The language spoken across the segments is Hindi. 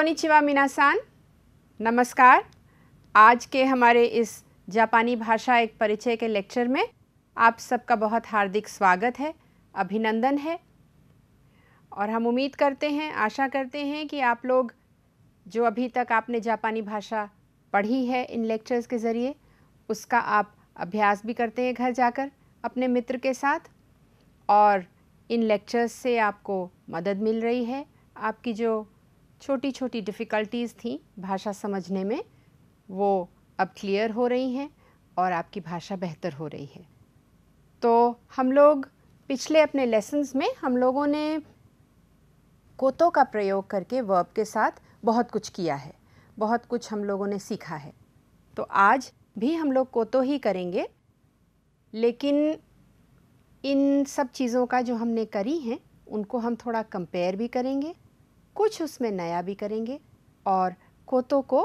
कोनिचिवा मिनासान नमस्कार आज के हमारे इस जापानी भाषा एक परिचय के लेक्चर में आप सबका बहुत हार्दिक स्वागत है अभिनंदन है और हम उम्मीद करते हैं आशा करते हैं कि आप लोग जो अभी तक आपने जापानी भाषा पढ़ी है इन लेक्चर्स के ज़रिए उसका आप अभ्यास भी करते हैं घर जाकर अपने मित्र के साथ और इन लेक्चर्स से आपको मदद मिल रही है आपकी जो छोटी छोटी डिफ़िकल्टीज़ थी भाषा समझने में वो अब क्लियर हो रही हैं और आपकी भाषा बेहतर हो रही है तो हम लोग पिछले अपने लेसन्स में हम लोगों ने कोतों का प्रयोग करके वर्ब के साथ बहुत कुछ किया है बहुत कुछ हम लोगों ने सीखा है तो आज भी हम लोग कोतो ही करेंगे लेकिन इन सब चीज़ों का जो हमने करी हैं उनको हम थोड़ा कंपेयर भी करेंगे कुछ उसमें नया भी करेंगे और कोतों को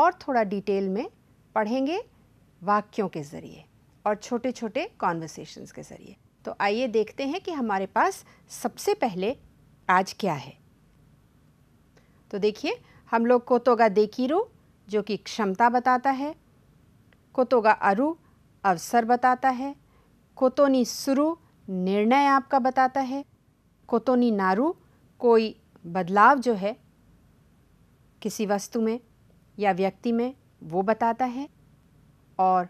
और थोड़ा डिटेल में पढ़ेंगे वाक्यों के ज़रिए और छोटे छोटे कॉन्वर्सेशंस के ज़रिए तो आइए देखते हैं कि हमारे पास सबसे पहले आज क्या है तो देखिए हम लोग कोतोगा देकीरु जो कि क्षमता बताता है कोतोगा अरु अवसर बताता है कोतोनी सुरु निर्णय आपका बताता है कोतोनी नारू कोई बदलाव जो है किसी वस्तु में या व्यक्ति में वो बताता है और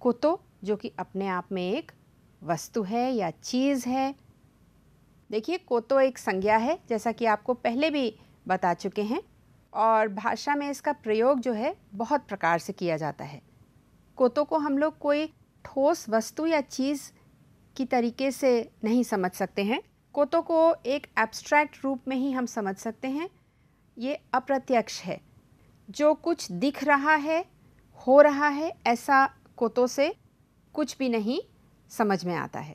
कुतो जो कि अपने आप में एक वस्तु है या चीज़ है देखिए कोतो एक संज्ञा है जैसा कि आपको पहले भी बता चुके हैं और भाषा में इसका प्रयोग जो है बहुत प्रकार से किया जाता है कोतो को हम लोग कोई ठोस वस्तु या चीज़ की तरीके से नहीं समझ सकते हैं कोतो को एक एब्स्ट्रैक्ट रूप में ही हम समझ सकते हैं ये अप्रत्यक्ष है जो कुछ दिख रहा है हो रहा है ऐसा कोतो से कुछ भी नहीं समझ में आता है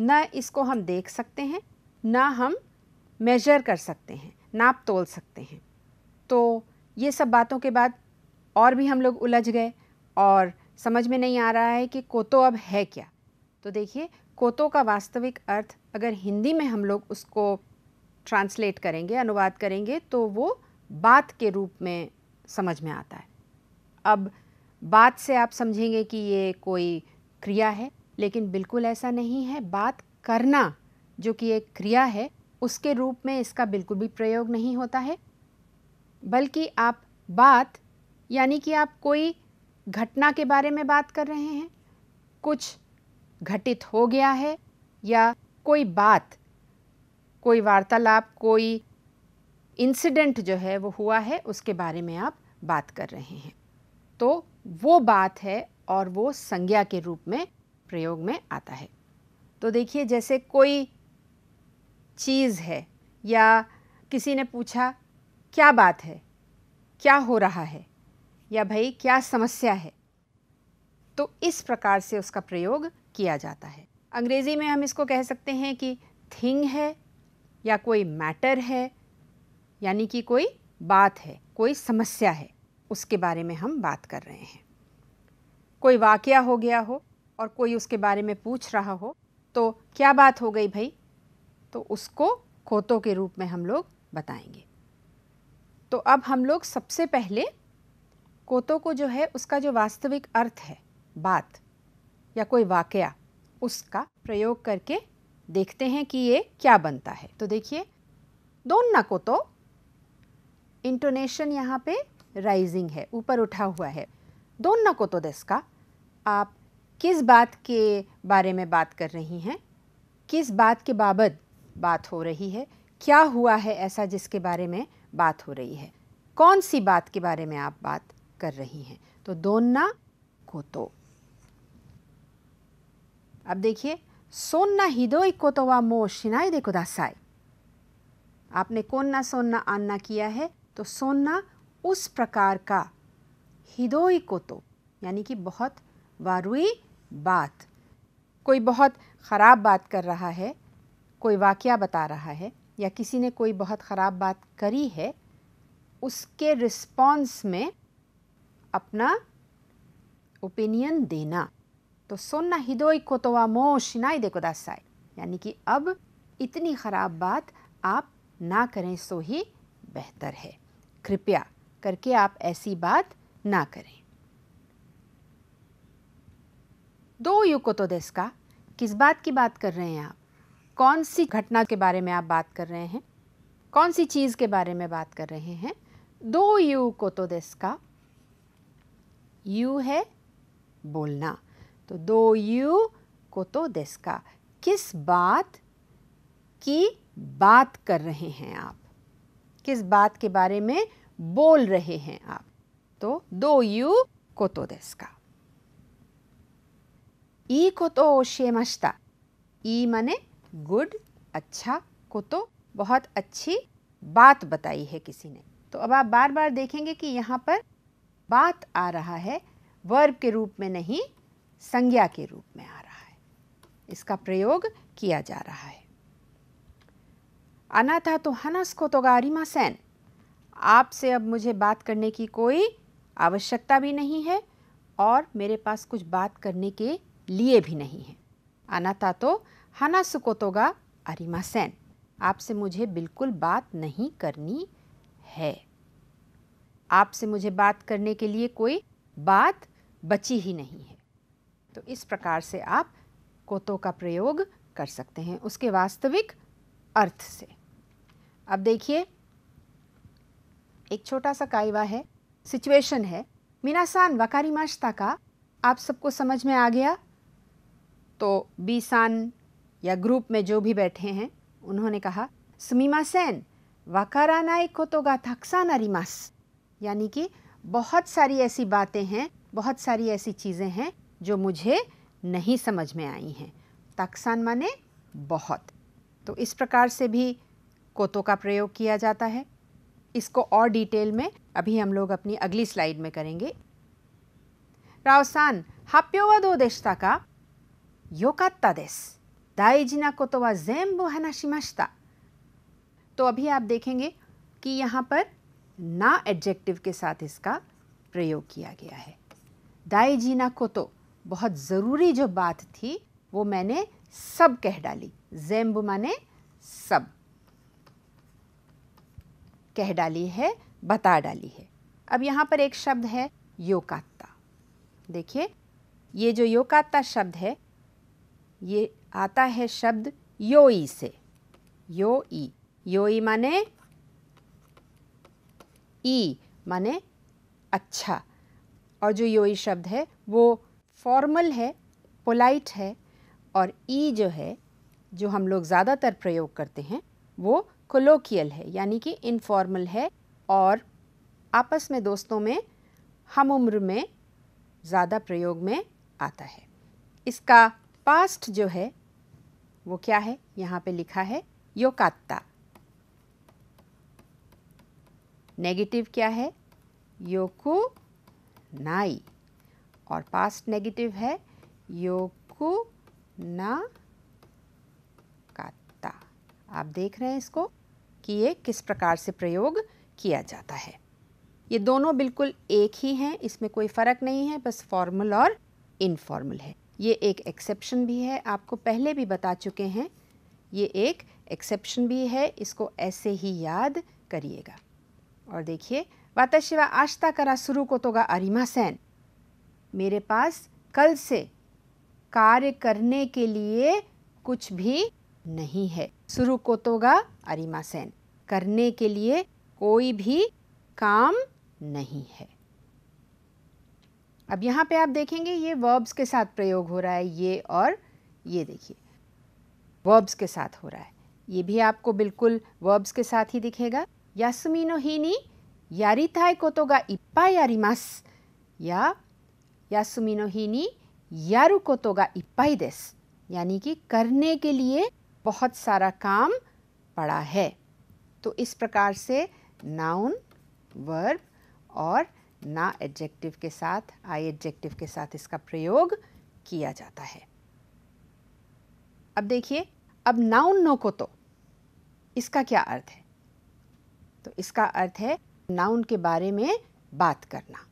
न इसको हम देख सकते हैं ना हम मेजर कर सकते हैं नाप तोल सकते हैं तो ये सब बातों के बाद और भी हम लोग उलझ गए और समझ में नहीं आ रहा है कि कोतो अब है क्या तो देखिए कोतो का वास्तविक अर्थ अगर हिंदी में हम लोग उसको ट्रांसलेट करेंगे अनुवाद करेंगे तो वो बात के रूप में समझ में आता है अब बात से आप समझेंगे कि ये कोई क्रिया है लेकिन बिल्कुल ऐसा नहीं है बात करना जो कि एक क्रिया है उसके रूप में इसका बिल्कुल भी प्रयोग नहीं होता है बल्कि आप बात यानी कि आप कोई घटना के बारे में बात कर रहे हैं कुछ घटित हो गया है या कोई बात कोई वार्तालाप कोई इंसिडेंट जो है वो हुआ है उसके बारे में आप बात कर रहे हैं तो वो बात है और वो संज्ञा के रूप में प्रयोग में आता है तो देखिए जैसे कोई चीज़ है या किसी ने पूछा क्या बात है क्या हो रहा है या भाई क्या समस्या है तो इस प्रकार से उसका प्रयोग किया जाता है अंग्रेज़ी में हम इसको कह सकते हैं कि थिंग है या कोई मैटर है यानी कि कोई बात है कोई समस्या है उसके बारे में हम बात कर रहे हैं कोई वाक़ हो गया हो और कोई उसके बारे में पूछ रहा हो तो क्या बात हो गई भाई तो उसको खोतों के रूप में हम लोग बताएंगे तो अब हम लोग सबसे पहले कोतों को जो है उसका जो वास्तविक अर्थ है बात या कोई वाक़ उसका प्रयोग करके देखते हैं कि ये क्या बनता है तो देखिए दोनों को तो इंटोनेशन यहाँ पे राइजिंग है ऊपर उठा हुआ है दोनों को तो दस का आप किस बात के बारे में बात कर रही हैं किस बात के बाबत बात हो रही है क्या हुआ है ऐसा जिसके बारे में बात हो रही है कौन सी बात के बारे में आप बात कर रही हैं तो दोनों को तो अब देखिए सोन्ना हिदोई कोतोवा मो शिनाई दे कुदासाई आपने कोन्ना सोन्ना आन्ना किया है तो सोन्ना उस प्रकार का हिदोई कोतो यानी कि बहुत वारुई बात कोई बहुत ख़राब बात कर रहा है कोई वाक़ बता रहा है या किसी ने कोई बहुत ख़राब बात करी है उसके रिस्पॉन्स में अपना ओपिनियन देना तो सोना हिदोई को तो शिनाई दे दासाय यानी कि अब इतनी ख़राब बात आप ना करें सो ही बेहतर है कृपया करके आप ऐसी बात ना करें दो युको तो देश का किस बात की बात कर रहे हैं आप कौन सी घटना के बारे में आप बात कर रहे हैं कौन सी चीज़ के बारे में बात कर रहे हैं दो यू को तो देश का यू है बोलना तो दो यू तो देश का किस बात की बात कर रहे हैं आप किस बात के बारे में बोल रहे हैं आप तो दो यू को तो दस का ई को कोतो शेमश्ता ई मने गुड अच्छा को तो बहुत अच्छी बात बताई है किसी ने तो अब आप बार बार देखेंगे कि यहाँ पर बात आ रहा है वर्ब के रूप में नहीं संज्ञा के रूप में आ रहा है इसका प्रयोग किया जा रहा है अनाथा तो हनस को तो गारिमा सैन आपसे अब मुझे बात करने की कोई आवश्यकता भी नहीं है और मेरे पास कुछ बात करने के लिए भी नहीं है अनाथा तो हना को तो अरिमा सैन आपसे मुझे बिल्कुल बात नहीं करनी है आपसे मुझे बात करने के लिए कोई बात बची ही नहीं है तो इस प्रकार से आप कोतों का प्रयोग कर सकते हैं उसके वास्तविक अर्थ से अब देखिए एक छोटा सा कायवा है सिचुएशन है मीनासान वकारी माश्ता का आप सबको समझ में आ गया तो बीसान या ग्रुप में जो भी बैठे हैं उन्होंने कहा सुमीमा सेन वकारानाए कोतो गा थकसान अरिमास यानी कि बहुत सारी ऐसी बातें हैं बहुत सारी ऐसी चीज़ें हैं जो मुझे नहीं समझ में आई हैं ताकसान माने बहुत तो इस प्रकार से भी कोतो का प्रयोग किया जाता है इसको और डिटेल में अभी हम लोग अपनी अगली स्लाइड में करेंगे रावसान हाप्योवा दो देशता का योकात्ता देश दाइजिना कोतोवा जेम्बो शिमाश्ता तो अभी आप देखेंगे कि यहाँ पर ना एडजेक्टिव के साथ इसका प्रयोग किया गया है दाइजिना कोतो बहुत ज़रूरी जो बात थी वो मैंने सब कह डाली जैम्ब माने सब कह डाली है बता डाली है अब यहाँ पर एक शब्द है योकात्ता देखिए ये जो योकात्ता शब्द है ये आता है शब्द योई से योई योई माने ई माने अच्छा और जो योई शब्द है वो फॉर्मल है पोलाइट है और ई e जो है जो हम लोग ज़्यादातर प्रयोग करते हैं वो कोलोकियल है यानी कि इनफॉर्मल है और आपस में दोस्तों में हम उम्र में ज़्यादा प्रयोग में आता है इसका पास्ट जो है वो क्या है यहाँ पे लिखा है योकात्ता नेगेटिव क्या है योकु नाई और पास्ट नेगेटिव है योकु ना काता आप देख रहे हैं इसको कि ये किस प्रकार से प्रयोग किया जाता है ये दोनों बिल्कुल एक ही हैं इसमें कोई फ़र्क नहीं है बस फॉर्मल और इनफॉर्मल है ये एक एक्सेप्शन भी है आपको पहले भी बता चुके हैं ये एक एक्सेप्शन भी है इसको ऐसे ही याद करिएगा और देखिए शिवा आश्ता करा शुरू को तोगा अरिमा सैन मेरे पास कल से कार्य करने के लिए कुछ भी नहीं है शुरू कोतोगा सेन करने के लिए कोई भी काम नहीं है अब यहाँ पे आप देखेंगे ये वर्ब्स के साथ प्रयोग हो रहा है ये और ये देखिए वर्ब्स के साथ हो रहा है ये भी आपको बिल्कुल वर्ब्स के साथ ही दिखेगा यासुमिनो हीनी यारिथाई कोतोगा इप्पा यारिमास या यासुमी 休みの日にやることがいっぱいです यानी कि करने के लिए बहुत सारा काम पड़ा है तो इस प्रकार से नाउन वर्ब और ना एडजेक्टिव के साथ आई एडजेक्टिव के साथ इसका प्रयोग किया जाता है अब देखिए अब नाउन नो को तो इसका क्या अर्थ है तो इसका अर्थ है नाउन के बारे में बात करना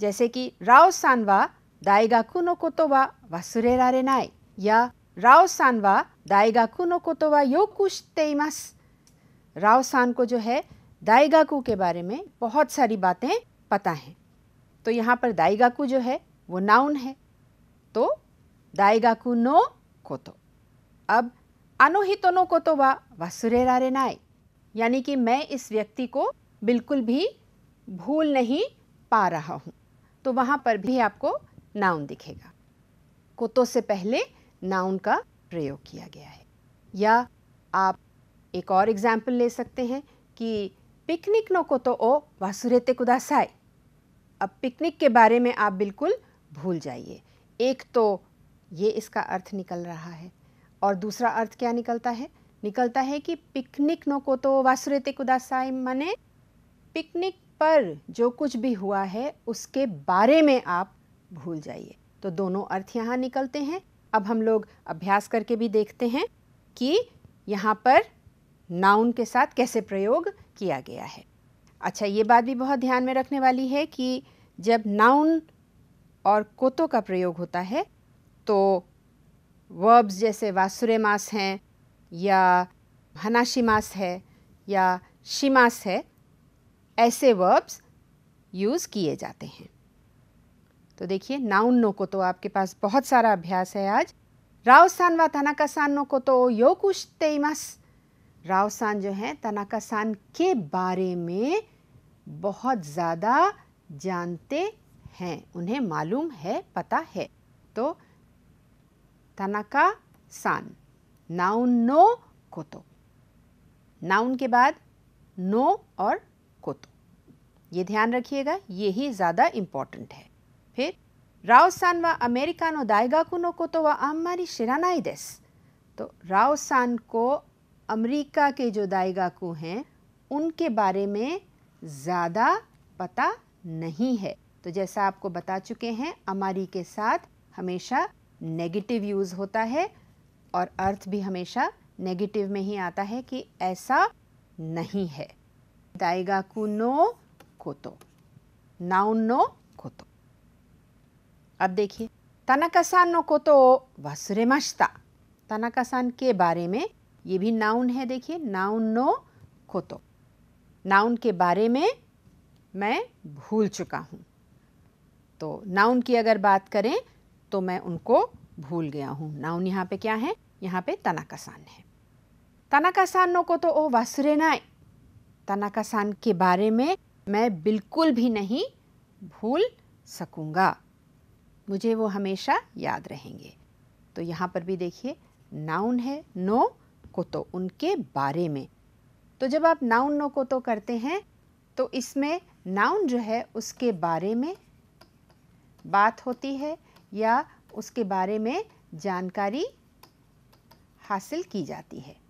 जैसे कि राव सानवा दाइगाकू नो कोतोवा वसुरे रारे नाई या राव सानवा दाइगाकू नो कोतोवा यो कुश तेमस राव सान को जो है दाइगाकू के बारे में बहुत सारी बातें पता हैं तो यहाँ पर दाइगाकू जो है वो नाउन है तो दाइगाकू नो कोतो अब अनोहितो नो कोतो वसुरे रारे नाई यानी कि मैं इस व्यक्ति को बिल्कुल भी भूल नहीं पा रहा हूँ तो वहाँ पर भी आपको नाउन दिखेगा कुतो से पहले नाउन का प्रयोग किया गया है या आप एक और एग्जाम्पल ले सकते हैं कि पिकनिक नो कोतो ओ वासुरेते कुदासाई अब पिकनिक के बारे में आप बिल्कुल भूल जाइए एक तो ये इसका अर्थ निकल रहा है और दूसरा अर्थ क्या निकलता है निकलता है कि पिकनिक नो को तो वासुरेते कुदासाई माने पिकनिक पर जो कुछ भी हुआ है उसके बारे में आप भूल जाइए तो दोनों अर्थ यहाँ निकलते हैं अब हम लोग अभ्यास करके भी देखते हैं कि यहाँ पर नाउन के साथ कैसे प्रयोग किया गया है अच्छा ये बात भी बहुत ध्यान में रखने वाली है कि जब नाउन और कोतो का प्रयोग होता है तो वर्ब्स जैसे वासुरे मास हैं या हनाशी मास है या शिमास है ऐसे वर्ब्स यूज़ किए जाते हैं तो देखिए नाउन नो को तो आपके पास बहुत सारा अभ्यास है आज राव सान व तनाका सान नो को तो यो कुछ तेमस राव सान जो है तनाका सान के बारे में बहुत ज़्यादा जानते हैं उन्हें मालूम है पता है तो तनाका सान नाउन नो को तो नाउन के बाद नो और को तो ये ध्यान रखिएगा ये ही ज़्यादा इम्पॉर्टेंट है फिर रावसान व अमेरिका नो कुनो को तो वह हमारी शिरानाई देस तो रावसान को अमेरिका के जो कु हैं उनके बारे में ज़्यादा पता नहीं है तो जैसा आपको बता चुके हैं अमारी के साथ हमेशा नेगेटिव यूज़ होता है और अर्थ भी हमेशा नेगेटिव में ही आता है कि ऐसा नहीं है Daigaku no koto. Noun no koto. अब देखिए तनाका सान नो कोतो वासुरे माश्ता तनाका सान के बारे में ये भी नाउन है देखिए नाउन नो तो नाउन के बारे में मैं भूल चुका हूँ तो नाउन की अगर बात करें तो मैं उनको भूल गया हूँ नाउन यहाँ पे क्या है यहाँ पे तनाका सान है तनाका सान नो कोतो ओ वसरे नाई तनाका सान के बारे में मैं बिल्कुल भी नहीं भूल सकूँगा मुझे वो हमेशा याद रहेंगे तो यहाँ पर भी देखिए नाउन है नो को तो उनके बारे में तो जब आप नाउन नो को तो करते हैं तो इसमें नाउन जो है उसके बारे में बात होती है या उसके बारे में जानकारी हासिल की जाती है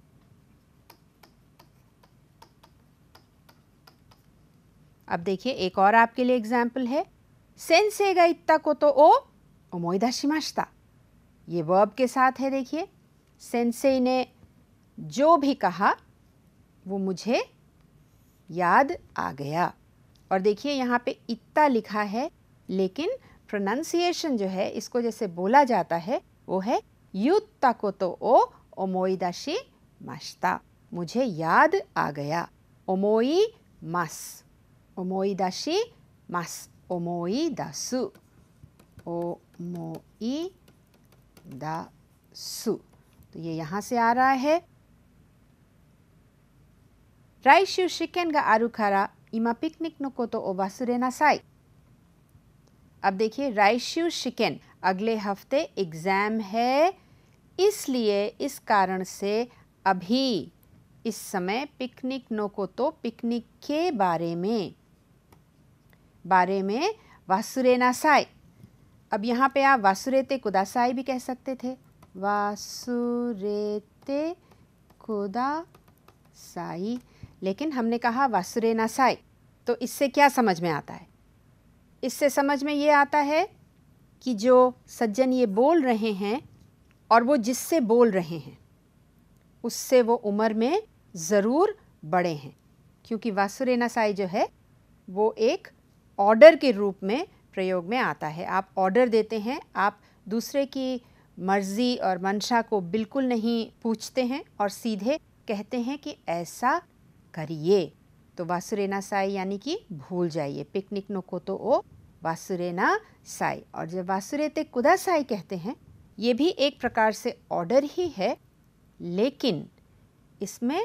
अब देखिए एक और आपके लिए एग्जाम्पल है सेंसे गा इत्ता को तो ओ ओमोइदा शिमाश्ता ये वर्ब के साथ है देखिए सेंसे ने जो भी कहा वो मुझे याद आ गया और देखिए यहाँ पे इत्ता लिखा है लेकिन प्रोनाउंसिएशन जो है इसको जैसे बोला जाता है वो है युत्ता को तो ओ ओमोइदाशी माश्ता मुझे याद आ गया ओमोई मास 思い出します思い出す思い出す तो ये से आ रहा है 来週試験があるから今ピクニックのことを忘れなさい अब देखिए राइशू शिकेन अगले हफ्ते एग्ज़ाम है इसलिए इस कारण से अभी इस समय पिकनिक नोको तो पिकनिक के बारे में बारे में वासुरे नासाई अब यहाँ पे आप ते कुदासाई भी कह सकते थे ते कुदासाई लेकिन हमने कहा वासुरे नासाई तो इससे क्या समझ में आता है इससे समझ में ये आता है कि जो सज्जन ये बोल रहे हैं और वो जिससे बोल रहे हैं उससे वो उम्र में ज़रूर बड़े हैं क्योंकि वासुरे नसाई जो है वो एक ऑर्डर के रूप में प्रयोग में आता है आप ऑर्डर देते हैं आप दूसरे की मर्ज़ी और मंशा को बिल्कुल नहीं पूछते हैं और सीधे कहते हैं कि ऐसा करिए तो वासुरेना साई यानी कि भूल जाइए पिकनिक नो को तो ओ वासुरेना साई और जब वासुरेते कुदा साई कहते हैं ये भी एक प्रकार से ऑर्डर ही है लेकिन इसमें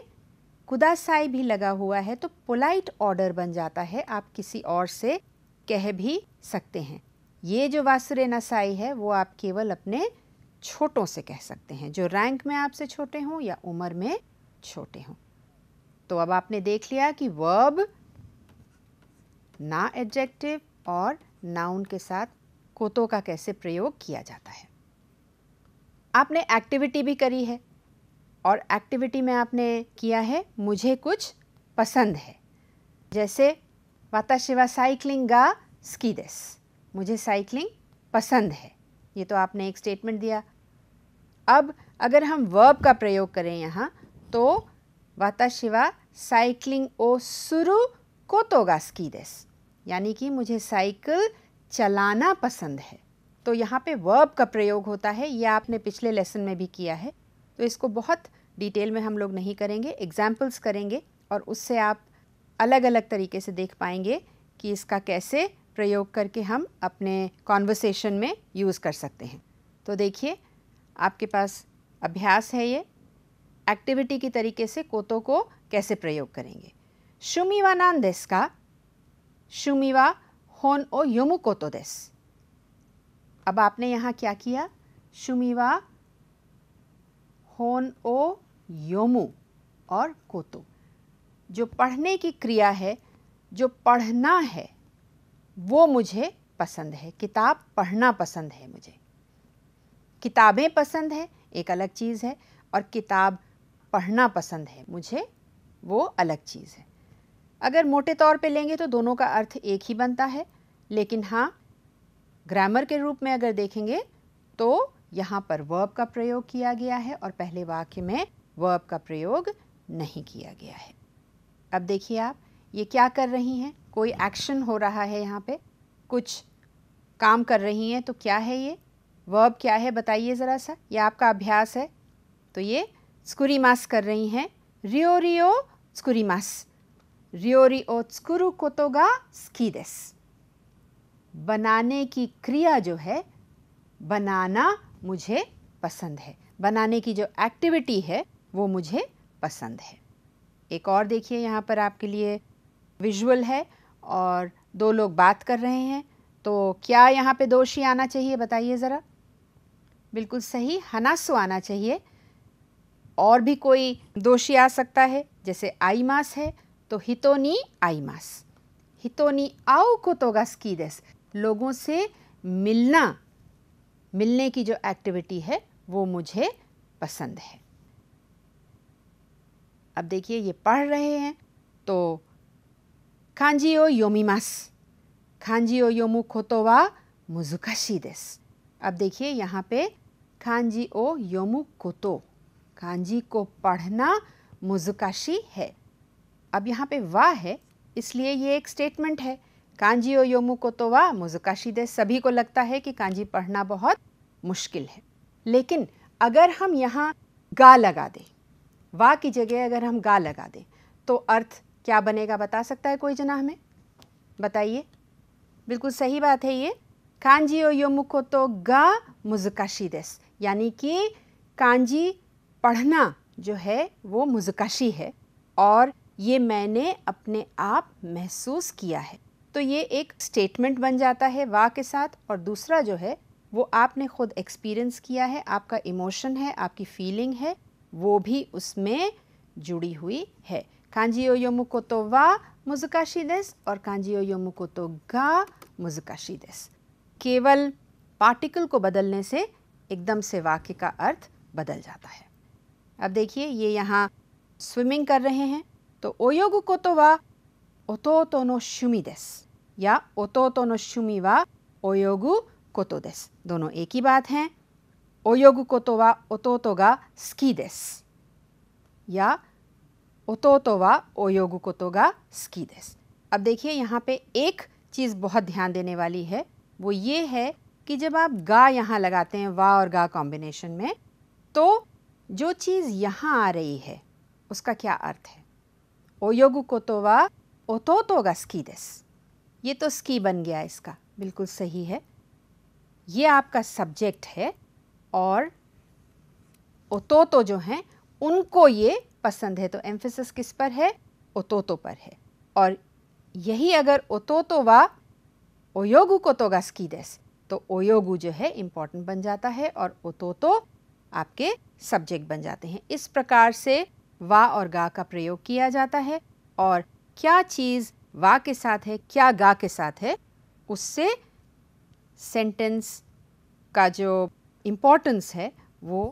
कुदासाई भी लगा हुआ है तो पोलाइट ऑर्डर बन जाता है आप किसी और से कह भी सकते हैं ये जो वासुरे नसाई है वो आप केवल अपने छोटों से कह सकते हैं जो रैंक में आपसे छोटे हों या उम्र में छोटे हों तो अब आपने देख लिया कि वर्ब ना एडजेक्टिव और नाउन के साथ कोतो का कैसे प्रयोग किया जाता है आपने एक्टिविटी भी करी है और एक्टिविटी में आपने किया है मुझे कुछ पसंद है जैसे वाताशिवा साइकिलिंग गा स्कीडेस मुझे साइकिलिंग पसंद है ये तो आपने एक स्टेटमेंट दिया अब अगर हम वर्ब का प्रयोग करें यहाँ तो वाताशिवा साइकिलिंग ओ सुरु कोतोगा स्कीडेस यानी कि मुझे साइकिल चलाना पसंद है तो यहाँ पे वर्ब का प्रयोग होता है ये आपने पिछले लेसन में भी किया है तो इसको बहुत डिटेल में हम लोग नहीं करेंगे एग्जाम्पल्स करेंगे और उससे आप अलग अलग तरीके से देख पाएंगे कि इसका कैसे प्रयोग करके हम अपने कॉन्वर्सेशन में यूज़ कर सकते हैं तो देखिए आपके पास अभ्यास है ये एक्टिविटी की तरीके से कोतो को कैसे प्रयोग करेंगे शुमीवा नान देस का शुमीवा होन ओ यमु कोतो देस अब आपने यहाँ क्या किया शुमीवा होन ओ योमू और कोतो जो पढ़ने की क्रिया है जो पढ़ना है वो मुझे पसंद है किताब पढ़ना पसंद है मुझे किताबें पसंद है एक अलग चीज़ है और किताब पढ़ना पसंद है मुझे वो अलग चीज़ है अगर मोटे तौर पे लेंगे तो दोनों का अर्थ एक ही बनता है लेकिन हाँ ग्रामर के रूप में अगर देखेंगे तो यहाँ पर वर्ब का प्रयोग किया गया है और पहले वाक्य में वर्ब का प्रयोग नहीं किया गया है अब देखिए आप ये क्या कर रही हैं कोई एक्शन हो रहा है यहाँ पे कुछ काम कर रही हैं तो क्या है ये वर्ब क्या है बताइए ज़रा सा ये आपका अभ्यास है तो ये स्कुरी मास कर रही हैं रियो रियो स्कुरी मास रियो रियो स्कुरु कोतोगा स्कीदेस बनाने की क्रिया जो है बनाना मुझे पसंद है बनाने की जो एक्टिविटी है वो मुझे पसंद है एक और देखिए यहाँ पर आपके लिए विजुअल है और दो लोग बात कर रहे हैं तो क्या यहाँ पे दोषी आना चाहिए बताइए ज़रा बिल्कुल सही हनासु आना चाहिए और भी कोई दोषी आ सकता है जैसे आईमास है तो हितोनी आईमास हितोनी आओ को गस की दस लोगों से मिलना मिलने की जो एक्टिविटी है वो मुझे पसंद है अब देखिए ये पढ़ रहे हैं तो खांजी ओ योमिमास खांजी ओ योमु खोतोवा मुजुकाशी दिस अब देखिए यहाँ पे खांजी ओ योमु कोतो खांजी को पढ़ना मुजुकाशी है अब यहाँ पे वा है इसलिए ये एक स्टेटमेंट है कांजी और योमू को तो वाह मुजकाशी दे सभी को लगता है कि कांजी पढ़ना बहुत मुश्किल है लेकिन अगर हम यहाँ गा लगा दें वाह की जगह अगर हम गा लगा दें तो अर्थ क्या बनेगा बता सकता है कोई जना हमें बताइए बिल्कुल सही बात है ये कांजी और योमु को तो गा मुजकाशी दस यानी कि कांजी पढ़ना जो है वो मुजकाशी है और ये मैंने अपने आप महसूस किया है तो ये एक स्टेटमेंट बन जाता है वाह के साथ और दूसरा जो है वो आपने खुद एक्सपीरियंस किया है आपका इमोशन है आपकी फीलिंग है वो भी उसमें जुड़ी हुई है कांजी ओ योमु को तो वाह मुजकाशी दस और कांजी ओ योमु को तो गा मुजकाशी दस केवल पार्टिकल को बदलने से एकदम से वाक्य का अर्थ बदल जाता है अब देखिए ये यहाँ स्विमिंग कर रहे हैं तो ओयोग को तो वाह 弟の趣味です。या 弟の趣味は泳ぐことです。दोनों एक ही बात हैं। 泳ぐことは弟が好きです。या 弟は泳ぐことが好きです。अब देखिए यहाँ पे एक चीज़ बहुत ध्यान देने वाली है वो ये है कि जब आप गा यहाँ लगाते हैं वा और गा कॉम्बिनेशन में तो जो चीज़ यहाँ आ रही है उसका क्या अर्थ है ओयोगु कोतोवा 弟が好きです。ये तो स्की बन गया इसका बिल्कुल सही है ये आपका सब्जेक्ट है और ओतोतो जो हैं उनको ये पसंद है तो एम्फेसिस किस पर है ओतोतो पर है और यही अगर ओतोतो वा ओयोगु गा स्की देस तो ओयोगु जो है इम्पोर्टेंट बन जाता है और ओतोतो आपके सब्जेक्ट बन जाते हैं इस प्रकार से वा और गा का प्रयोग किया जाता है और क्या चीज़ वा के साथ है क्या गा के साथ है उससे सेंटेंस का जो इम्पोर्टेंस है वो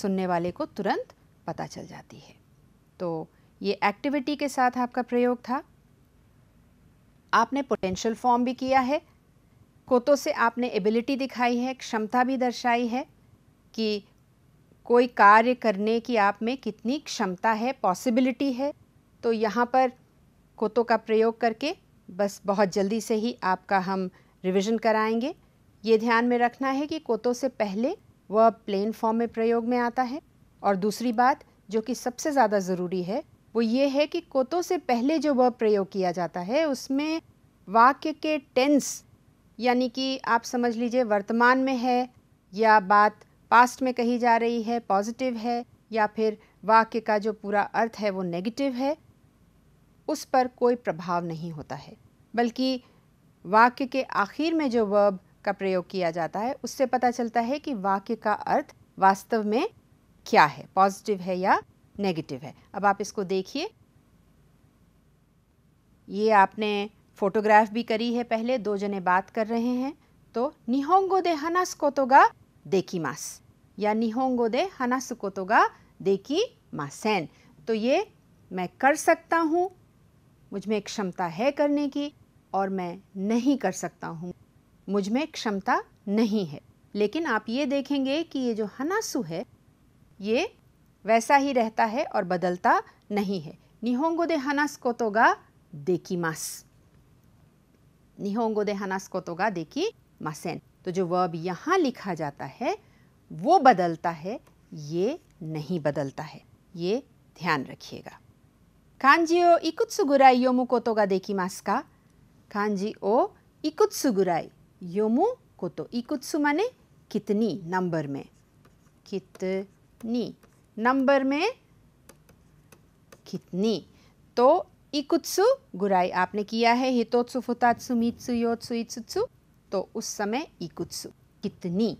सुनने वाले को तुरंत पता चल जाती है तो ये एक्टिविटी के साथ आपका प्रयोग था आपने पोटेंशियल फॉर्म भी किया है कोतों से आपने एबिलिटी दिखाई है क्षमता भी दर्शाई है कि कोई कार्य करने की आप में कितनी क्षमता है पॉसिबिलिटी है तो यहाँ पर कोतों का प्रयोग करके बस बहुत जल्दी से ही आपका हम रिवीजन कराएंगे ये ध्यान में रखना है कि कोतों से पहले वह प्लेन फॉर्म में प्रयोग में आता है और दूसरी बात जो कि सबसे ज़्यादा ज़रूरी है वो ये है कि कोतों से पहले जो वह प्रयोग किया जाता है उसमें वाक्य के टेंस यानी कि आप समझ लीजिए वर्तमान में है या बात पास्ट में कही जा रही है पॉजिटिव है या फिर वाक्य का जो पूरा अर्थ है वो नेगेटिव है उस पर कोई प्रभाव नहीं होता है बल्कि वाक्य के आखिर में जो वर्ब का प्रयोग किया जाता है उससे पता चलता है कि वाक्य का अर्थ वास्तव में क्या है पॉजिटिव है या नेगेटिव है अब आप इसको देखिए ये आपने फोटोग्राफ भी करी है पहले दो जने बात कर रहे हैं तो निहोंगो दे हनास कोतोगा देखी मास या निहोंगो दे हनास कोतोगा देखी मासेन तो ये मैं कर सकता हूँ मुझ में क्षमता है करने की और मैं नहीं कर सकता हूँ मुझ में क्षमता नहीं है लेकिन आप ये देखेंगे कि ये जो हनासु है ये वैसा ही रहता है और बदलता नहीं है निहोंगो दे हनास गा देखी मास निहोंगो दे हनास गा देखी मासेन तो जो वर्ब यहाँ लिखा जाता है वो बदलता है ये नहीं बदलता है ये ध्यान रखिएगा 漢字をいくつぐらい読むことができますか漢字をいくつぐらい読むこといくつまね कितनी नंबर में कितनी नंबर में कितनी तो इकुत्सु गुराई आपने किया है हितोत्सु तो उस समय इकुत्सु कितनी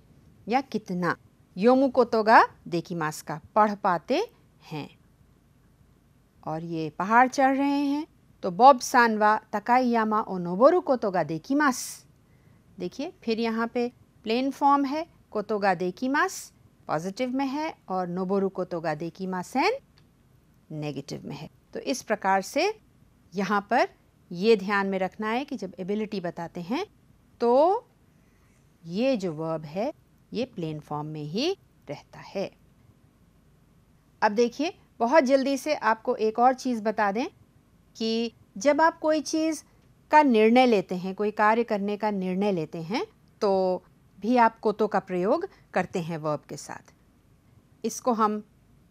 या कितना योमु कोतोगा देखी मास पढ़ पाते हैं और ये पहाड़ चढ़ रहे हैं तो बॉब सानवा तकाईयामा और नोबोरू कोतोगा देखी मास देखिए फिर यहाँ पे प्लेन फॉर्म है कोतोगा देखी मास पॉजिटिव में है और नोबोरू कोतोगा देखी एन नेगेटिव में है तो इस प्रकार से यहाँ पर ये ध्यान में रखना है कि जब एबिलिटी बताते हैं तो ये जो वर्ब है ये प्लेन फॉर्म में ही रहता है अब देखिए बहुत जल्दी से आपको एक और चीज़ बता दें कि जब आप कोई चीज़ का निर्णय लेते हैं कोई कार्य करने का निर्णय लेते हैं तो भी आप कोतो का प्रयोग करते हैं वर्ब के साथ इसको हम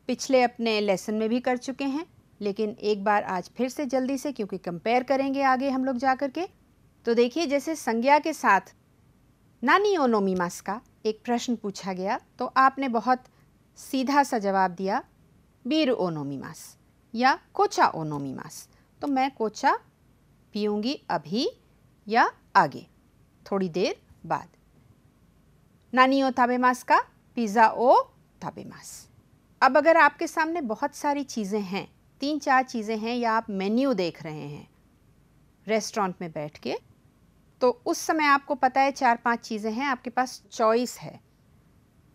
पिछले अपने लेसन में भी कर चुके हैं लेकिन एक बार आज फिर से जल्दी से क्योंकि कंपेयर करेंगे आगे हम लोग जा कर के तो देखिए जैसे संज्ञा के साथ नानी ओनोमीमास का एक प्रश्न पूछा गया तो आपने बहुत सीधा सा जवाब दिया बीर ओ ओ या कोचा तो मैं कोचा पीऊंगी अभी या आगे थोड़ी देर बाद नानी ओ थाबेमास का पिज़्ज़ा ओ थाबेमास अब अगर आपके सामने बहुत सारी चीज़ें हैं तीन चार चीज़ें हैं या आप मेन्यू देख रहे हैं रेस्टोरेंट में बैठ के तो उस समय आपको पता है चार पांच चीज़ें हैं आपके पास चॉइस है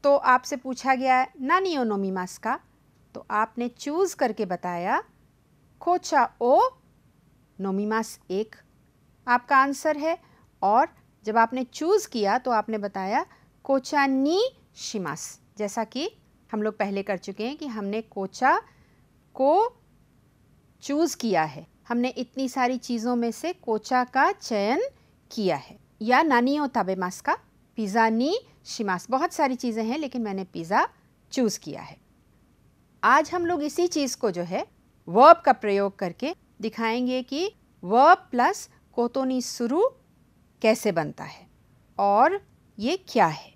तो आपसे पूछा गया है नानी ओ नोमीमास का तो आपने चूज़ करके बताया खोचा ओ नोमीमास एक आपका आंसर है और जब आपने चूज़ किया तो आपने बताया कोचा नी शिमास जैसा कि हम लोग पहले कर चुके हैं कि हमने कोचा को चूज़ किया है हमने इतनी सारी चीज़ों में से कोचा का चयन किया है या नानी ओ ताबेमास का पिज़्ज़ा नी शिमास बहुत सारी चीज़ें हैं लेकिन मैंने पिज़्ज़ा चूज़ किया है आज हम लोग इसी चीज़ को जो है वर्ब का प्रयोग करके दिखाएंगे कि वर्ब प्लस कोतोनी शुरू कैसे बनता है और ये क्या है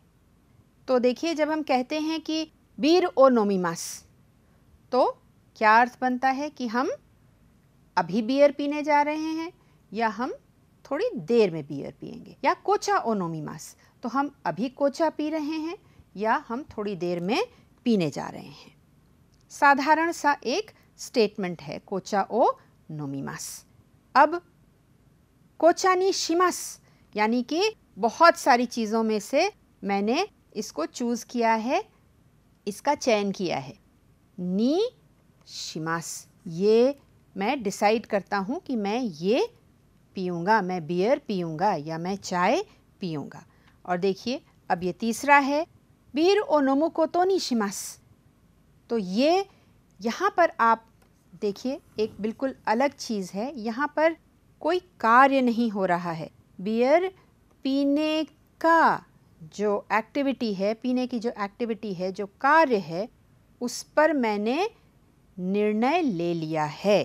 तो देखिए जब हम कहते हैं कि बीर ओ मास तो क्या अर्थ बनता है कि हम अभी बियर पीने जा रहे हैं या हम थोड़ी देर में बियर पियेंगे या कोचा ओ मास तो हम अभी कोचा पी रहे हैं या हम थोड़ी देर में पीने जा रहे हैं साधारण सा एक स्टेटमेंट है कोचा ओ नोमिमास अब कोचा नी शिमास यानी कि बहुत सारी चीज़ों में से मैंने इसको चूज़ किया है इसका चयन किया है नी शिमास ये मैं डिसाइड करता हूँ कि मैं ये पीऊँगा मैं बियर पीऊँगा या मैं चाय पीऊँगा और देखिए अब ये तीसरा है बीर ओ नोमो कोतो नी शिमास तो ये यहाँ पर आप देखिए एक बिल्कुल अलग चीज़ है यहाँ पर कोई कार्य नहीं हो रहा है बियर पीने का जो एक्टिविटी है पीने की जो एक्टिविटी है जो कार्य है उस पर मैंने निर्णय ले लिया है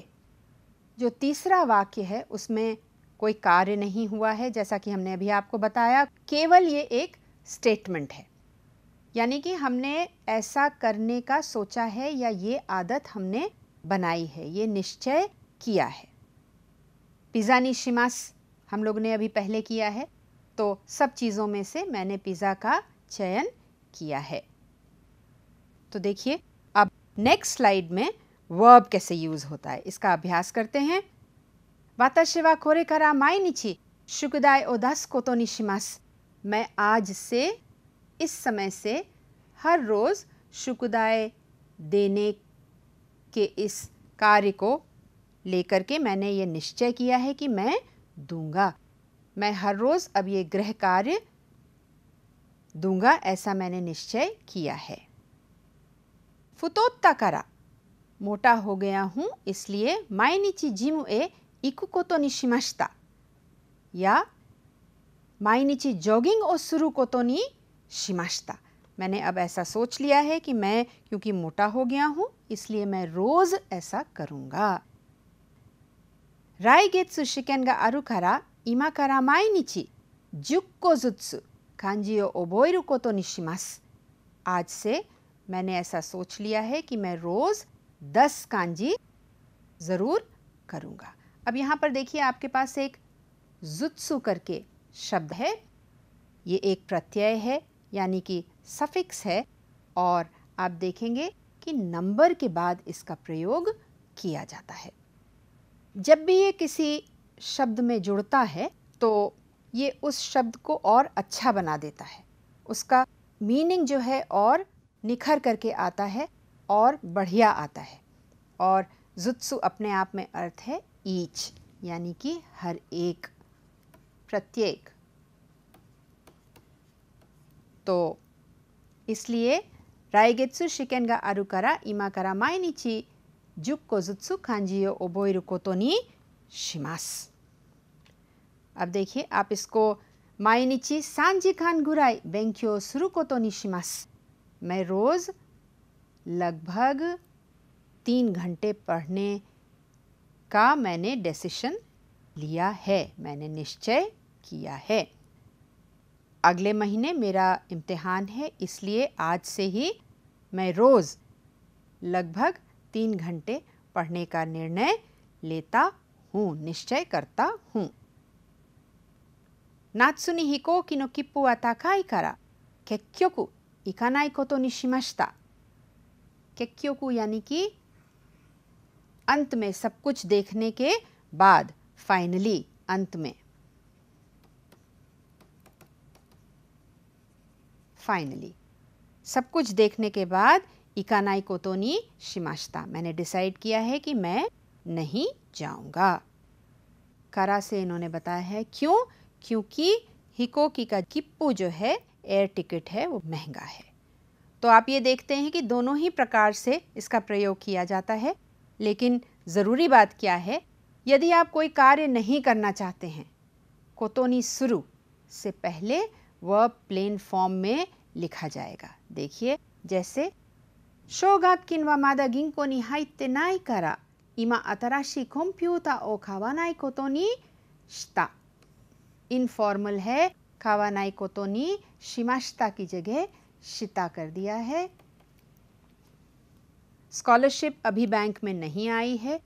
जो तीसरा वाक्य है उसमें कोई कार्य नहीं हुआ है जैसा कि हमने अभी आपको बताया केवल ये एक स्टेटमेंट है यानी कि हमने ऐसा करने का सोचा है या ये आदत हमने बनाई है ये निश्चय किया है पिज़्ज़ा निशिमास हम लोग ने अभी पहले किया है तो सब चीज़ों में से मैंने पिज़्ज़ा का चयन किया है तो देखिए अब नेक्स्ट स्लाइड में वर्ब कैसे यूज़ होता है इसका अभ्यास करते हैं वाता शिवा कोरे करा माई निची शुकदाय को तो निशिमास मैं आज से इस समय से हर रोज़ शुकदाय देने के इस कार्य को लेकर के मैंने ये निश्चय किया है कि मैं दूंगा मैं हर रोज़ अब ये गृह कार्य दूंगा ऐसा मैंने निश्चय किया है फुतोत्ता करा मोटा हो गया हूँ इसलिए माई नीची जिम ए इकु को तो निशिमश्ता या माई नीची जॉगिंग और शुरू को तो नहीं शिमाश्ता मैंने अब ऐसा सोच लिया है कि मैं क्योंकि मोटा हो गया हूँ इसलिए मैं रोज़ ऐसा करूँगा राय गेत गा अरु खरा इमा करा माई जुक को जुत्सु कांजी ओ रुको तो निशिमास आज से मैंने ऐसा सोच लिया है कि मैं रोज़ दस कांजी ज़रूर करूँगा अब यहाँ पर देखिए आपके पास एक जुत्सु करके शब्द है ये एक प्रत्यय है यानी कि सफिक्स है और आप देखेंगे कि नंबर के बाद इसका प्रयोग किया जाता है जब भी ये किसी शब्द में जुड़ता है तो ये उस शब्द को और अच्छा बना देता है उसका मीनिंग जो है और निखर करके आता है और बढ़िया आता है और जुत्सु अपने आप में अर्थ है ईच यानी कि हर एक प्रत्येक तो इसलिए रायगेत्सु शिकेन गा अरु करा इमा करा माई मायनिची जुको जुत्सु खांजी ओ ओबोइरु कोतोनी शिमास अब देखिए आप इसको माई मायनिची सांजी खान घुराई बेंक्यो सुरु को कोतोनी शिमास मैं रोज लगभग तीन घंटे पढ़ने का मैंने डिसीशन लिया है मैंने निश्चय किया है अगले महीने मेरा इम्तिहान है इसलिए आज से ही मैं रोज़ लगभग तीन घंटे पढ़ने का निर्णय लेता हूँ निश्चय करता हूँ ही को हिकोकी नो किप्पु ही करा कैक्यो को इकानाई तो नि कैक्यो को यानी कि अंत में सब कुछ देखने के बाद फाइनली अंत में फाइनली सब कुछ देखने के बाद इकानाई कोतोनी शिमाश्ता मैंने डिसाइड किया है कि मैं नहीं जाऊंगा करा से इन्होंने बताया है क्यों क्योंकि हिकोकी का किप्पू जो है एयर टिकट है वो महंगा है तो आप ये देखते हैं कि दोनों ही प्रकार से इसका प्रयोग किया जाता है लेकिन ज़रूरी बात क्या है यदि आप कोई कार्य नहीं करना चाहते हैं कोतोनी शुरू से पहले वह प्लेन फॉर्म में लिखा जाएगा देखिए जैसे शोगा किन्वा मादा गिंग को निहाई ते नाई करा इमा अतराशी कंप्यूटर ओ खावानाई तो नी श्ता इनफॉर्मल है खावानाई तो नी शिमाश्ता की जगह शिता कर दिया है स्कॉलरशिप अभी बैंक में नहीं आई है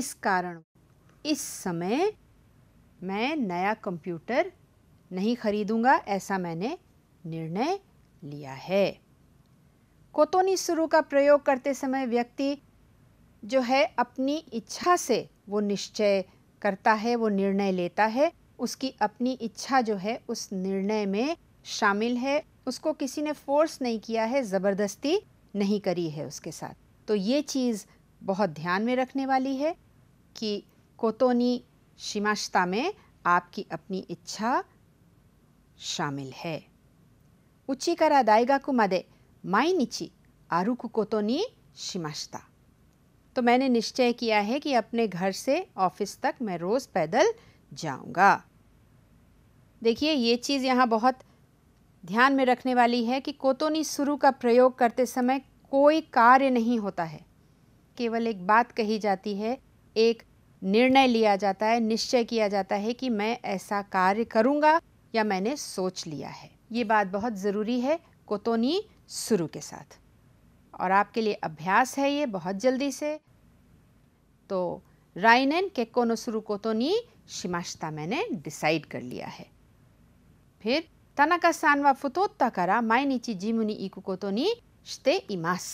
इस कारण इस समय मैं नया कंप्यूटर नहीं खरीदूंगा ऐसा मैंने निर्णय लिया है कोतोनी शुरू का प्रयोग करते समय व्यक्ति जो है अपनी इच्छा से वो निश्चय करता है वो निर्णय लेता है उसकी अपनी इच्छा जो है उस निर्णय में शामिल है उसको किसी ने फोर्स नहीं किया है ज़बरदस्ती नहीं करी है उसके साथ तो ये चीज़ बहुत ध्यान में रखने वाली है कि कोतोनी शिमाश्ता में आपकी अपनी इच्छा शामिल है उची करा दाइगाकु मदे माइनिची आरुकु कोतो नी शिमाश्ता तो मैंने निश्चय किया है कि अपने घर से ऑफिस तक मैं रोज़ पैदल जाऊंगा देखिए ये चीज़ यहाँ बहुत ध्यान में रखने वाली है कि कोतोनी शुरू का प्रयोग करते समय कोई कार्य नहीं होता है केवल एक बात कही जाती है एक निर्णय लिया जाता है निश्चय किया जाता है कि मैं ऐसा कार्य करूँगा या मैंने सोच लिया है ये बात बहुत ज़रूरी है कोतोनी शुरू के साथ और आपके लिए अभ्यास है ये बहुत जल्दी से तो राइनन कोनो शुरू कोतोनी शिमाश्ता मैंने डिसाइड कर लिया है फिर तनाका सान व फुतोत्ता करा माई नीची जिमुनी इकू कोतोनी श्ते इमास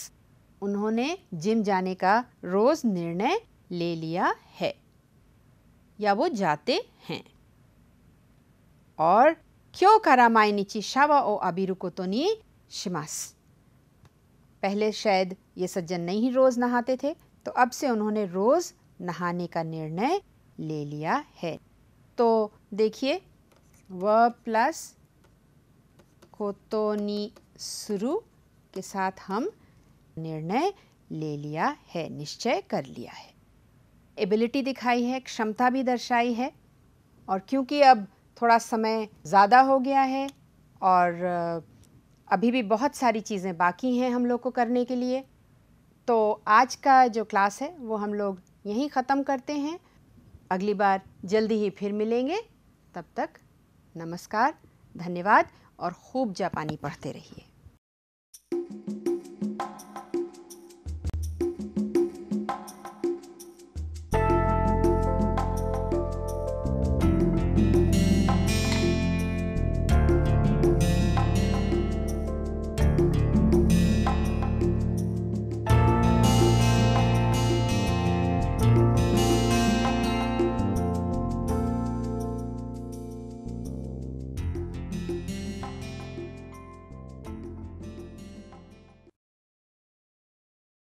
उन्होंने जिम जाने का रोज़ निर्णय ले लिया है या वो जाते हैं और क्यों करा ओ तो शिमास पहले शायद ये सज्जन नहीं रोज़ नहाते थे तो अब से उन्होंने रोज़ नहाने का निर्णय ले लिया है तो देखिए व प्लस कोतोनी शुरू के साथ हम निर्णय ले लिया है निश्चय कर लिया है एबिलिटी दिखाई है क्षमता भी दर्शाई है और क्योंकि अब थोड़ा समय ज़्यादा हो गया है और अभी भी बहुत सारी चीज़ें बाकी हैं हम लोग को करने के लिए तो आज का जो क्लास है वो हम लोग यहीं ख़त्म करते हैं अगली बार जल्दी ही फिर मिलेंगे तब तक नमस्कार धन्यवाद और खूब जापानी पढ़ते रहिए